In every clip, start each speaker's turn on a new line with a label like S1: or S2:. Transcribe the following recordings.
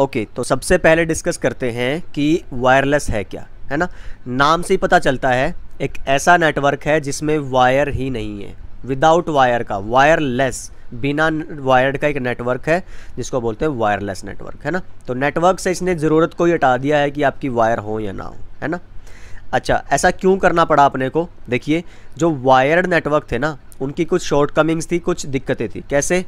S1: Okay तो सबसे पहले डिस्कस करते हैं कि वायरलेस है क्या है ना नाम से ही पता चलता है एक ऐसा नेटवर्क है जिसमें वायर ही नहीं है विदाउट वायर का वायरलेस बिना वायर्ड का एक नेटवर्क है जिसको बोलते हैं वायरलेस नेटवर्क है ना तो नेटवर्क से इसने ज़रूरत को ही हटा दिया है कि आपकी वायर हो या ना हो है ना अच्छा ऐसा क्यों करना पड़ा अपने को देखिए जो वायर्ड नेटवर्क थे ना उनकी कुछ शॉर्टकमिंग्स थी कुछ दिक्कतें थी कैसे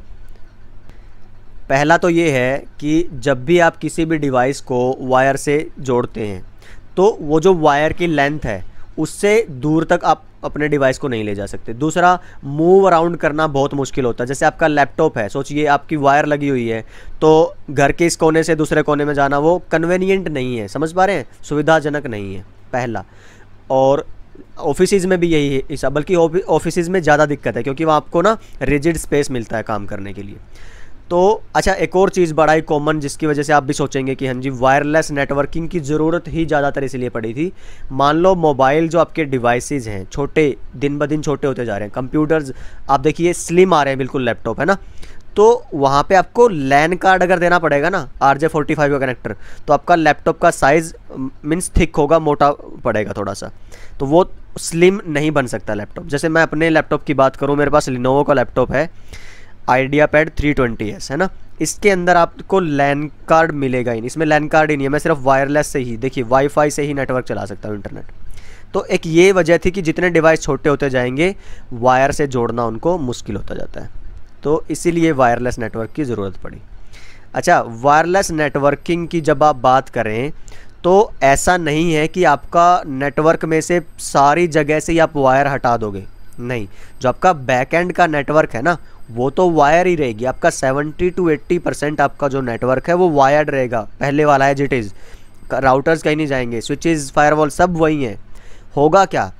S1: पहला तो ये है कि जब भी आप किसी भी डिवाइस को वायर से जोड़ते हैं तो वो जो वायर की लेंथ है उससे दूर तक आप अपने डिवाइस को नहीं ले जा सकते दूसरा मूव अराउंड करना बहुत मुश्किल होता है जैसे आपका लैपटॉप है सोचिए आपकी वायर लगी हुई है तो घर के इस कोने से दूसरे कोने में जाना वो कन्वीनियंट नहीं है समझ पा रहे हैं सुविधाजनक नहीं है पहला और ऑफिस में भी यही हिस्सा बल्कि ऑफिस में ज़्यादा दिक्कत है क्योंकि वहाँ आपको ना रिजिड स्पेस मिलता है काम करने के लिए तो अच्छा एक और चीज़ बड़ा ही कॉमन जिसकी वजह से आप भी सोचेंगे कि हाँ जी वायरलेस नेटवर्किंग की ज़रूरत ही ज़्यादातर इसलिए पड़ी थी मान लो मोबाइल जो आपके डिवाइसेज हैं छोटे दिन ब दिन छोटे होते जा रहे हैं कंप्यूटर्स आप देखिए स्लिम आ रहे हैं बिल्कुल लैपटॉप है ना तो वहाँ पे आपको लैन कार्ड अगर देना पड़ेगा ना आर जे फोर्टी फाइव का कनेक्टर तो आपका लैपटॉप का साइज़ मीन्स थिक होगा मोटा पड़ेगा थोड़ा सा तो वो स्लिम नहीं बन सकता लैपटॉप जैसे मैं अपने लैपटॉप की बात करूँ मेरे पास लिनोवो का लैपटॉप है IdeaPad three twenty S है ना इसके अंदर आपको लैन कार्ड मिलेगा ही नहीं इसमें लैन कार्ड ही नहीं है मैं सिर्फ वायरलेस से ही देखिए वाईफाई से ही नेटवर्क चला सकता हूँ इंटरनेट तो एक ये वजह थी कि जितने डिवाइस छोटे होते जाएंगे वायर से जोड़ना उनको मुश्किल होता जाता है तो इसीलिए वायरलेस नेटवर्क की ज़रूरत पड़ी अच्छा वायरलेस नेटवर्किंग की जब आप बात करें तो ऐसा नहीं है कि आपका नेटवर्क में से सारी जगह से ही आप वायर हटा दोगे नहीं जो आपका बैक एंड का नेटवर्क है ना वो तो वायर ही रहेगी आपका 70 टू 80 परसेंट आपका जो नेटवर्क है वो वायर्ड रहेगा पहले वाला है जिट इज़ राउटर्स कहीं नहीं जाएंगे स्विचेस फायरवॉल सब वही हैं होगा क्या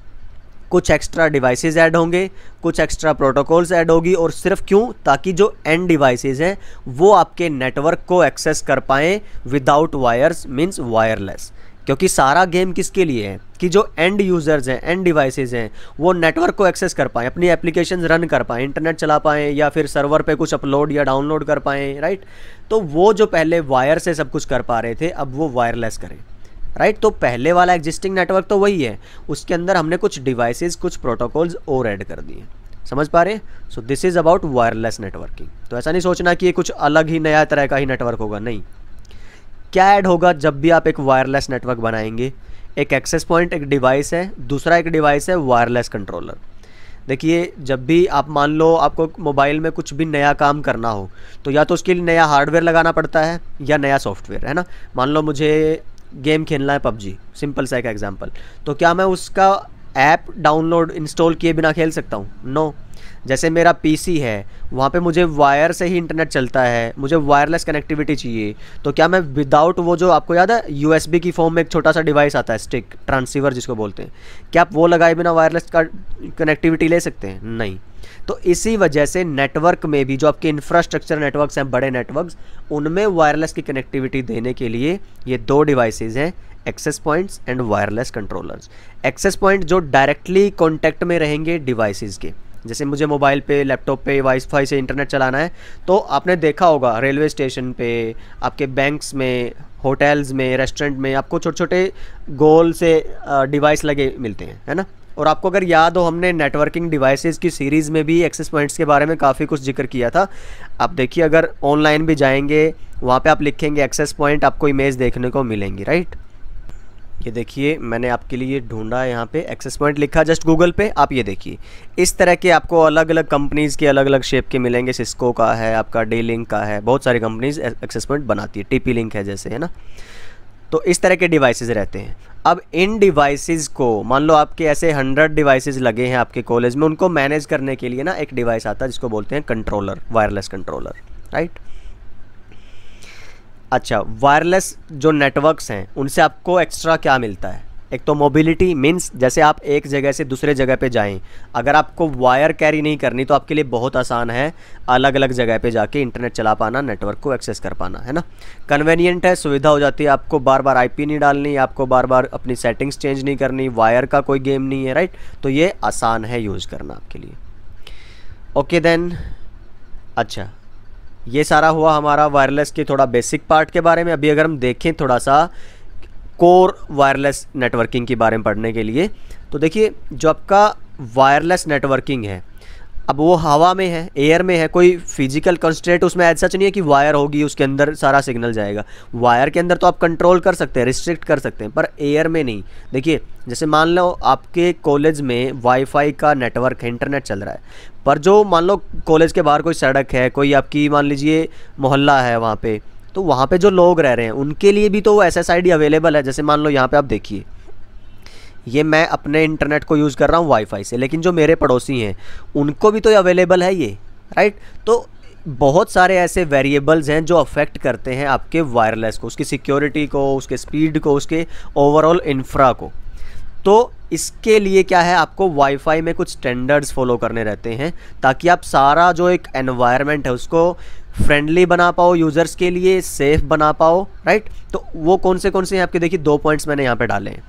S1: कुछ एक्स्ट्रा डिवाइसेस ऐड होंगे कुछ एक्स्ट्रा प्रोटोकॉल्स ऐड होगी और सिर्फ क्यों ताकि जो एंड डिवाइसेस हैं वो आपके नेटवर्क को एक्सेस कर पाएँ विदाउट वायर्स मीन्स वायरलेस क्योंकि सारा गेम किसके लिए है कि जो एंड यूज़र्स हैं एंड डिवाइसेज हैं वो नेटवर्क को एक्सेस कर पाएँ अपनी एप्लीकेशन रन कर पाएँ इंटरनेट चला पाएँ या फिर सर्वर पे कुछ अपलोड या डाउनलोड कर पाएँ राइट तो वो जो पहले वायर से सब कुछ कर पा रहे थे अब वो वायरलेस करें राइट तो पहले वाला एग्जिस्टिंग नेटवर्क तो वही है उसके अंदर हमने कुछ डिवाइसेस कुछ प्रोटोकॉल्स और ऐड कर दिए समझ पा रहे so this is about wireless networking तो ऐसा नहीं सोचना कि ये कुछ अलग ही नया तरह का ही नेटवर्क होगा नहीं क्या ऐड होगा जब भी आप एक वायरलेस नेटवर्क बनाएंगे एक एक्सेस पॉइंट एक डिवाइस है दूसरा एक डिवाइस है वायरलेस कंट्रोलर देखिए जब भी आप मान लो आपको मोबाइल में कुछ भी नया काम करना हो तो या तो उसके लिए नया हार्डवेयर लगाना पड़ता है या नया सॉफ्टवेयर है ना मान लो मुझे गेम खेलना है पबजी सिंपल सा एक एग्जांपल तो क्या मैं उसका ऐप डाउनलोड इंस्टॉल किए बिना खेल सकता हूँ नो no. जैसे मेरा पीसी है वहाँ पे मुझे वायर से ही इंटरनेट चलता है मुझे वायरलेस कनेक्टिविटी चाहिए तो क्या मैं विदाउट वो जो आपको याद है यू की फॉर्म में एक छोटा सा डिवाइस आता है स्टिक ट्रांसीवर जिसको बोलते हैं क्या आप वो लगाए बिना वायरलेस का कनेक्टिविटी ले सकते हैं नहीं तो इसी वजह से नेटवर्क में भी जो आपके इंफ्रास्ट्रक्चर नेटवर्क्स हैं बड़े नेटवर्क्स उनमें वायरलेस की कनेक्टिविटी देने के लिए ये दो डिवाइसेज हैं access points and wireless controllers access point जो डायरेक्टली कॉन्टैक्ट में रहेंगे डिवाइसेस के जैसे मुझे मोबाइल पे लैपटॉप पे वाईफाई से इंटरनेट चलाना है तो आपने देखा होगा रेलवे स्टेशन पे आपके बैंक्स में होटल्स में रेस्टोरेंट में आपको छोटे छोटे गोल से डिवाइस लगे मिलते हैं है ना और आपको अगर याद हो हमने नेटवर्किंग डिवाइसेस की सीरीज़ में भी एक्सेस पॉइंट्स के बारे में काफ़ी कुछ जिक्र किया था आप देखिए अगर ऑनलाइन भी जाएंगे वहाँ पे आप लिखेंगे एक्सेस पॉइंट आपको इमेज देखने को मिलेंगी राइट ये देखिए मैंने आपके लिए ढूंढा है यहाँ पे एक्सेस पॉइंट लिखा जस्ट गूगल पे आप ये देखिए इस तरह के आपको अलग अलग कंपनीज़ के अलग अलग शेप के मिलेंगे सिस्को का है आपका डे लिंक का है बहुत सारी कंपनीज़ एक्सेस पॉइंट बनाती है टीपी लिंक है जैसे है ना तो इस तरह के डिवाइसेस रहते हैं अब इन डिवाइसेस को मान लो आपके ऐसे हंड्रेड डिवाइसेस लगे हैं आपके कॉलेज में उनको मैनेज करने के लिए ना एक डिवाइस आता है जिसको बोलते हैं कंट्रोलर वायरलेस कंट्रोलर राइट अच्छा वायरलेस जो नेटवर्क्स हैं उनसे आपको एक्स्ट्रा क्या मिलता है एक तो मोबिलिटी मीन्स जैसे आप एक जगह से दूसरे जगह पे जाएं अगर आपको वायर कैरी नहीं करनी तो आपके लिए बहुत आसान है अलग अलग जगह पे जाके इंटरनेट चला पाना नेटवर्क को एक्सेस कर पाना है ना कन्वीनियंट है सुविधा हो जाती है आपको बार बार आईपी नहीं डालनी आपको बार बार अपनी सेटिंग्स चेंज नहीं करनी वायर का कोई गेम नहीं है राइट तो ये आसान है यूज़ करना आपके लिए ओके देन अच्छा ये सारा हुआ हमारा वायरलेस के थोड़ा बेसिक पार्ट के बारे में अभी अगर हम देखें थोड़ा सा कोर वायरलेस नेटवर्किंग के बारे में पढ़ने के लिए तो देखिए जो आपका वायरलेस नेटवर्किंग है अब वो हवा में है एयर में है कोई फिजिकल कंस्ट्रेट उसमें ऐसा तो नहीं है कि वायर होगी उसके अंदर सारा सिग्नल जाएगा वायर के अंदर तो आप कंट्रोल कर सकते हैं रिस्ट्रिक्ट कर सकते हैं पर एयर में नहीं देखिए जैसे मान लो आपके कॉलेज में वाईफाई का नेटवर्क है इंटरनेट चल रहा है पर जो मान लो कॉलेज के बाहर कोई सड़क है कोई आपकी मान लीजिए मोहल्ला है वहाँ पर तो वहाँ पर जो लोग रह रहे हैं उनके लिए भी तो वो एस अवेलेबल है जैसे मान लो यहाँ पर आप देखिए ये मैं अपने इंटरनेट को यूज़ कर रहा हूँ वाईफाई से लेकिन जो मेरे पड़ोसी हैं उनको भी तो अवेलेबल है ये राइट तो बहुत सारे ऐसे वेरिएबल्स हैं जो अफेक्ट करते हैं आपके वायरलेस को उसकी सिक्योरिटी को उसके स्पीड को उसके ओवरऑल इंफ्रा को तो इसके लिए क्या है आपको वाईफाई में कुछ स्टैंडर्ड्स फॉलो करने रहते हैं ताकि आप सारा जो एक एनवायरनमेंट है उसको फ्रेंडली बना पाओ यूज़र्स के लिए सेफ़ बना पाओ राइट तो वो कौन से कौन से हैं आपके देखिए दो पॉइंट्स मैंने यहाँ पे डाले हैं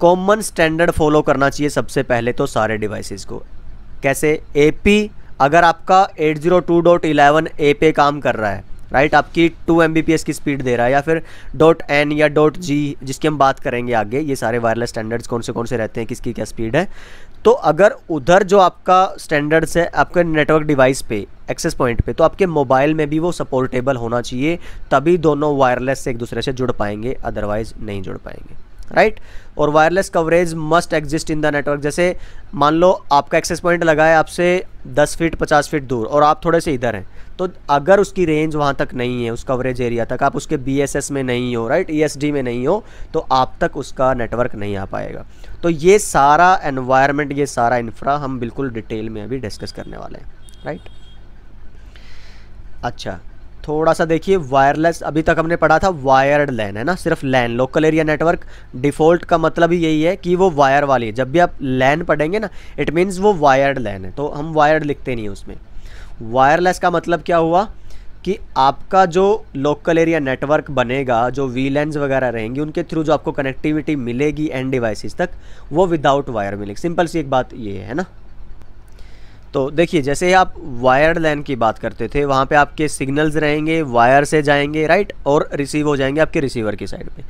S1: कॉमन स्टैंडर्ड फॉलो करना चाहिए सबसे पहले तो सारे डिवाइसेस को कैसे ए अगर आपका 802.11 ए पे काम कर रहा है राइट आपकी 2 एम की स्पीड दे रहा है या फिर डॉट एन या डॉट जी जिसकी हम बात करेंगे आगे ये सारे वायरलेस स्टैंडर्ड्स कौन से कौन से रहते हैं किसकी क्या स्पीड है तो अगर उधर जो आपका स्टैंडर्ड्स है आपके नेटवर्क डिवाइस पे एक्सेस पॉइंट पे तो आपके मोबाइल में भी वो सपोर्टेबल होना चाहिए तभी दोनों वायरलेस से एक दूसरे से जुड़ पाएंगे अदरवाइज़ नहीं जुड़ पाएंगे राइट और wireless coverage must exist in the network जैसे मान लो आपका एक्सेस पॉइंट लगा है आपसे 10 फीट 50 फीट दूर और आप थोड़े से इधर हैं तो अगर उसकी रेंज वहाँ तक नहीं है उस कवरेज एरिया तक आप उसके बी में नहीं हो राइट ई e में नहीं हो तो आप तक उसका नेटवर्क नहीं आ पाएगा तो ये सारा एनवायरमेंट ये सारा इंफ्रा हम बिल्कुल डिटेल में अभी डिस्कस करने वाले हैं राइट अच्छा थोड़ा सा देखिए वायरलेस अभी तक हमने पढ़ा था वायर्ड लैन है ना सिर्फ LAN local area network default का मतलब ही यही है कि वो वायर वाली है जब भी आप लैन पढ़ेंगे ना इट मीन्स वो वायर्ड लैन है तो हम वायर्ड लिखते नहीं उसमें वायरलेस का मतलब क्या हुआ कि आपका जो लोकल एरिया नेटवर्क बनेगा जो वी वगैरह रहेंगी उनके थ्रू जो आपको कनेक्टिविटी मिलेगी एंड डिवाइसेस तक वो विदाउट वायर मिलेगी सिंपल सी एक बात ये है ना तो देखिए जैसे आप वायर लैन की बात करते थे वहाँ पे आपके सिग्नल्स रहेंगे वायर से जाएंगे राइट और रिसीव हो जाएंगे आपके रिसीवर की साइड पे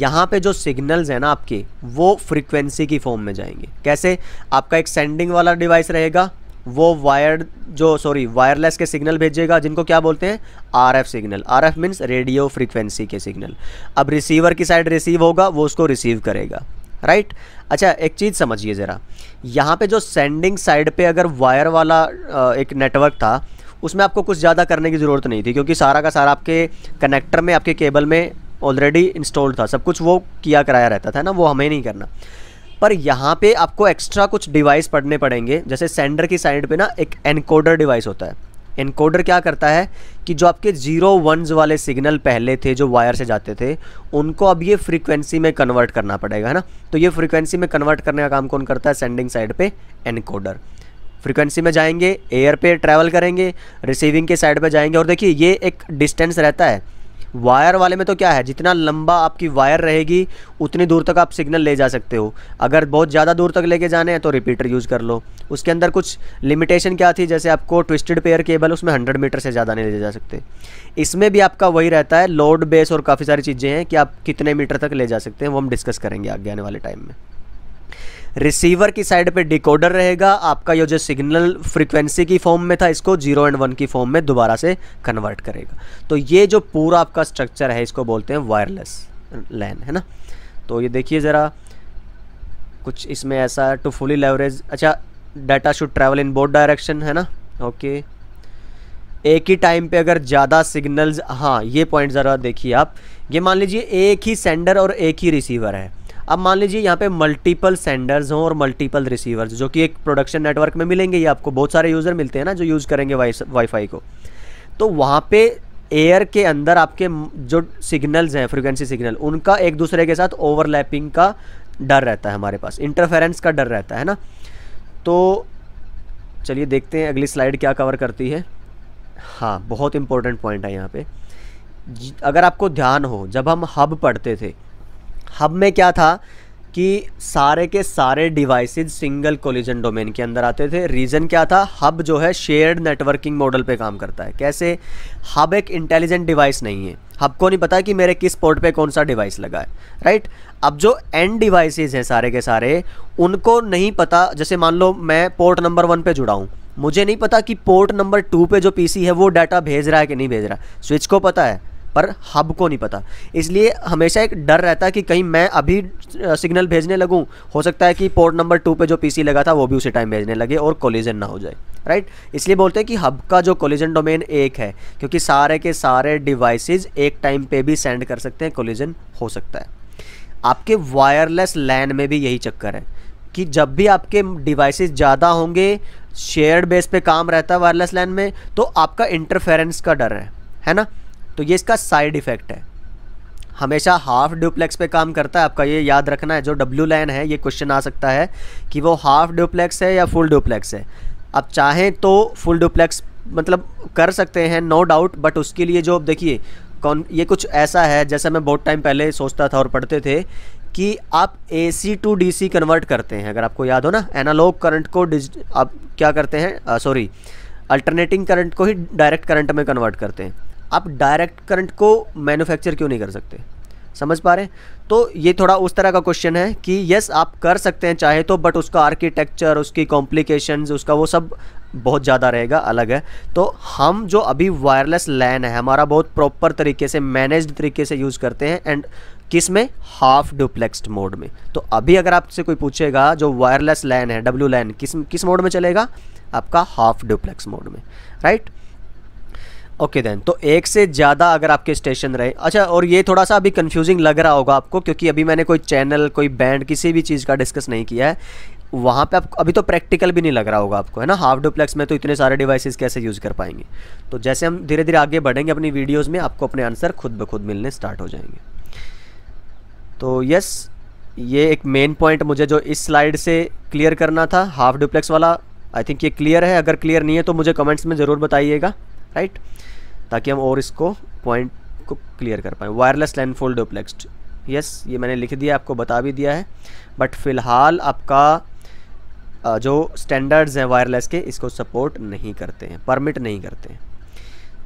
S1: यहाँ पे जो सिग्नल्स हैं ना आपके वो फ्रीक्वेंसी की फॉर्म में जाएंगे कैसे आपका एक सेंडिंग वाला डिवाइस रहेगा वो वायर्ड जो सॉरी वायरलेस के सिग्नल भेजेगा जिनको क्या बोलते हैं RF signal RF means radio frequency के सिग्नल अब रिसीवर की साइड रिसीव होगा वो उसको रिसीव करेगा राइट अच्छा एक चीज़ समझिए ज़रा यहाँ पे जो सेंडिंग साइड पे अगर वायर वाला एक नेटवर्क था उसमें आपको कुछ ज़्यादा करने की ज़रूरत नहीं थी क्योंकि सारा का सारा आपके कनेक्टर में आपके केबल में ऑलरेडी इंस्टॉल्ड था सब कुछ वो किया कराया रहता था ना वो हमें नहीं करना पर यहाँ पे आपको एक्स्ट्रा कुछ डिवाइस पढ़ने पड़ेंगे जैसे सेंडर की साइड पे ना एक एनकोडर डिवाइस होता है इनकोडर क्या करता है कि जो आपके जीरो वनज वाले सिग्नल पहले थे जो वायर से जाते थे उनको अब ये फ्रीक्वेंसी में कन्वर्ट करना पड़ेगा है ना तो ये फ्रीक्वेंसी में कन्वर्ट करने का काम कौन करता है सेंडिंग साइड पे एनकोडर फ्रीक्वेंसी में जाएंगे एयर पे ट्रैवल करेंगे रिसीविंग के साइड पे जाएंगे और देखिए ये एक डिस्टेंस रहता है वायर वाले में तो क्या है जितना लंबा आपकी वायर रहेगी उतनी दूर तक आप सिग्नल ले जा सकते हो अगर बहुत ज़्यादा दूर तक लेके जाने हैं तो रिपीटर यूज़ कर लो उसके अंदर कुछ लिमिटेशन क्या थी जैसे आपको ट्विस्टेड पेयर केबल उसमें हंड्रेड मीटर से ज़्यादा नहीं ले जा सकते इसमें भी आपका वही रहता है लोड बेस और काफ़ी सारी चीज़ें हैं कि आप कितने मीटर तक ले जा सकते हैं वो हम डिस्कस करेंगे आगे आने वाले टाइम में रिसीवर की साइड पे डिकोडर रहेगा आपका ये जो सिग्नल फ्रिक्वेंसी की फॉर्म में था इसको जीरो एंड वन की फॉर्म में दोबारा से कन्वर्ट करेगा तो ये जो पूरा आपका स्ट्रक्चर है इसको बोलते हैं वायरलेस लैन है ना तो ये देखिए ज़रा कुछ इसमें ऐसा टू फुली लेवरेज अच्छा data should travel in both direction है ना ओके एक ही टाइम पे अगर ज़्यादा सिग्नल्स हाँ ये पॉइंट ज़रा देखिए आप ये मान लीजिए एक ही सेंडर और एक ही रिसीवर है अब मान लीजिए यहाँ पे मल्टीपल सेंडर्स हों और मल्टीपल रिसीवर्स जो कि एक प्रोडक्शन नेटवर्क में मिलेंगे ये आपको बहुत सारे यूज़र मिलते हैं ना जो यूज़ करेंगे वाई वाईफाई को तो वहाँ पे एयर के अंदर आपके जो सिग्नल्स हैं फ्रिक्वेंसी सिग्नल उनका एक दूसरे के साथ ओवरलैपिंग का डर रहता है हमारे पास इंटरफेरेंस का डर रहता है ना तो चलिए देखते हैं अगली स्लाइड क्या कवर करती है हाँ बहुत इंपॉर्टेंट पॉइंट है यहाँ पे अगर आपको ध्यान हो जब हम हब पढ़ते थे हब में क्या था कि सारे के सारे डिवाइस सिंगल कोलिजन डोमेन के अंदर आते थे रीज़न क्या था हब जो है शेयर्ड नेटवर्किंग मॉडल पे काम करता है कैसे हब एक इंटेलिजेंट डिवाइस नहीं है हब को नहीं पता कि मेरे किस पोर्ट पे कौन सा डिवाइस लगा है राइट अब जो एंड डिवाइसेज हैं सारे के सारे उनको नहीं पता जैसे मान लो मैं पोर्ट नंबर वन पर जुड़ा हूँ मुझे नहीं पता कि पोर्ट नंबर टू पर जो पी है वो डाटा भेज रहा है कि नहीं भेज रहा स्विच को पता है पर हब को नहीं पता इसलिए हमेशा एक डर रहता है कि कहीं मैं अभी सिग्नल भेजने लगूँ हो सकता है कि पोर्ट नंबर टू पर जो पी लगा था वो भी उसी टाइम भेजने लगे और कोलिजन ना हो जाए राइट इसलिए बोलते हैं कि हब का जो कोलिजन डोमेन एक है क्योंकि सारे के सारे डिवाइस एक टाइम पे भी सेंड कर सकते हैं कोलिजन हो सकता है आपके वायरलेस लैन में भी यही चक्कर है कि जब भी आपके डिवाइसेस ज़्यादा होंगे शेयर्ड बेस पे काम रहता है वायरलेस लैन में तो आपका इंटरफेरेंस का डर है है ना तो ये इसका साइड इफ़ेक्ट है हमेशा हाफ ड्यूप्लेक्स पे काम करता है आपका ये याद रखना है जो डब्ल्यू लाइन है ये क्वेश्चन आ सकता है कि वो हाफ ड्यूप्लेक्स है या फुल ड्यूप्लेक्स है आप चाहें तो फुल ड्यूप्लेक्स मतलब कर सकते हैं नो डाउट बट उसके लिए जो अब देखिए कौन ये कुछ ऐसा है जैसा मैं बहुत टाइम पहले सोचता था और पढ़ते थे कि आप A C to D C convert करते हैं अगर आपको याद हो ना एनालॉग करंट को आप क्या करते हैं सॉरी अल्टरनेटिंग करंट को ही डायरेक्ट करंट में कन्वर्ट करते हैं आप डायरेक्ट करंट को मैन्युफैक्चर क्यों नहीं कर सकते समझ पा रहे तो ये थोड़ा उस तरह का क्वेश्चन है कि यस आप कर सकते हैं चाहे तो बट उसका आर्किटेक्चर उसकी कॉम्प्लिकेशन उसका वो सब बहुत ज़्यादा रहेगा अलग है तो हम जो अभी वायरलेस लैन है हमारा बहुत प्रॉपर तरीके से मैनेज्ड तरीके से यूज़ करते हैं एंड किस में हाफ डुप्लेक्सड मोड में तो अभी अगर आपसे कोई पूछेगा जो वायरलेस लैन है डब्ल्यू लैन किस किस मोड में चलेगा आपका हाफ डुप्लेक्स मोड में राइट ओके देन तो एक से ज़्यादा अगर आपके स्टेशन रहे अच्छा और ये थोड़ा सा अभी कंफ्यूजिंग लग रहा होगा आपको क्योंकि अभी मैंने कोई चैनल कोई बैंड किसी भी चीज़ का डिस्कस नहीं किया है वहाँ पे आप अभी तो प्रैक्टिकल भी नहीं लग रहा होगा आपको है ना हाफ डुप्लेक्स में तो इतने सारे डिवाइसेस कैसे यूज़ कर पाएंगे तो जैसे हम धीरे धीरे आगे बढ़ेंगे अपनी वीडियोज़ में आपको अपने आंसर खुद ब खुद मिलने स्टार्ट हो जाएंगे तो यस ये एक मेन पॉइंट मुझे जो इस स्लाइड से क्लियर करना था हाफ डुप्लेक्स वाला आई थिंक ये क्लियर है अगर क्लियर नहीं है तो मुझे कमेंट्स में ज़रूर बताइएगा राइट right? ताकि हम और इसको पॉइंट को क्लियर कर पाएँ वायरलेस लैंड फोल डोप्लेक्सड यस ये मैंने लिख दिया आपको बता भी दिया है बट फ़िलहाल आपका जो स्टैंडर्ड्स हैं वायरलेस के इसको सपोर्ट नहीं करते हैं परमिट नहीं करते हैं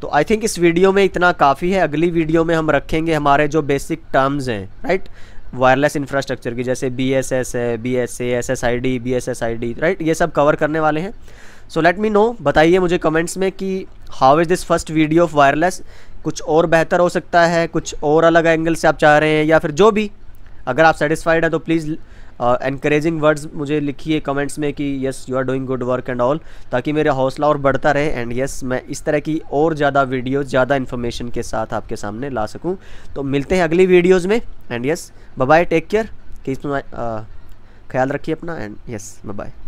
S1: तो आई थिंक इस वीडियो में इतना काफ़ी है अगली वीडियो में हम रखेंगे हमारे जो बेसिक टर्म्स हैं राइट वायरलेस इंफ्रास्ट्रक्चर की जैसे बी एस एस है B S A S S I D B S S I D right ये सब कवर करने वाले हैं सो लेट मी नो बताइए मुझे कमेंट्स में कि how is this first video of wireless कुछ और बेहतर हो सकता है कुछ और अलग एंगल से आप चाह रहे हैं या फिर जो भी अगर आप सेटिस्फाइड हैं तो प्लीज़ इनक्रेजिंग वर्ड्स मुझे लिखिए कमेंट्स में कि yes you are doing good work and all ताकि मेरा हौसला और बढ़ता रहे एंड यस yes, मैं इस तरह की और ज़्यादा वीडियो ज़्यादा इन्फॉर्मेशन के साथ आपके सामने ला सकूँ तो मिलते हैं अगली वीडियोज़ में and yes bye take care कि ख्याल रखिए अपना एंड यस बाय